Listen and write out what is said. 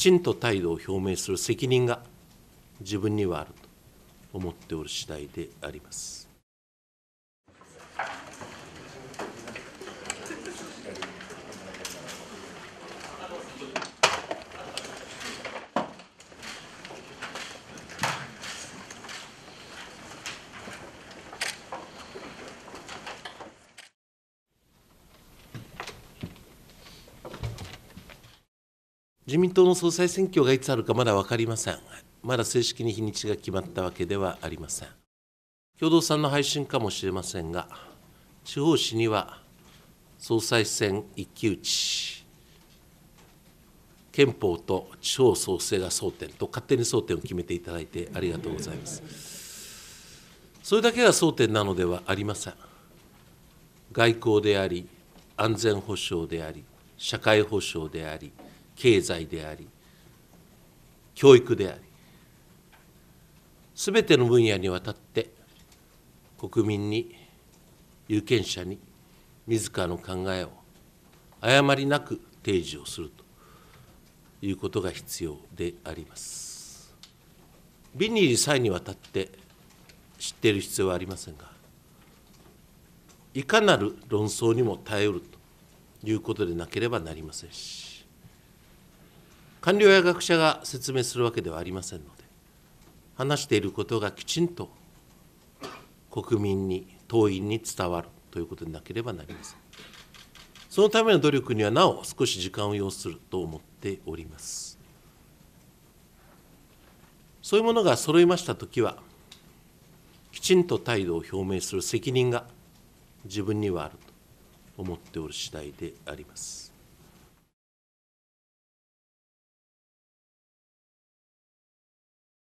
ちんと態度を表明する責任が自分にはあると思っておる次第であります。自民党の総裁選挙がいつあるかまだ分かりません。まだ正式に日にちが決まったわけではありません。共同参の配信かもしれませんが、地方紙には総裁選一騎打ち、憲法と地方創生が争点と勝手に争点を決めていただいてありがとうございます。それだけが争点なのではありません。外交であり、安全保障であり、社会保障であり、経済であり教育でありすべての分野にわたって国民に有権者に自らの考えを誤りなく提示をするということが必要であります。ビニール際にわたって知っている必要はありませんが、いかなる論争にも耐えうるということでなければなりませんし、官僚や学者が説明するわけではありませんので、話していることがきちんと国民に、党員に伝わるということでなければなりません。そのための努力にはなお少し時間を要すると思っております。そういうものが揃いましたときは、きちんと態度を表明する責任が自分にはあると思っておる次第であります。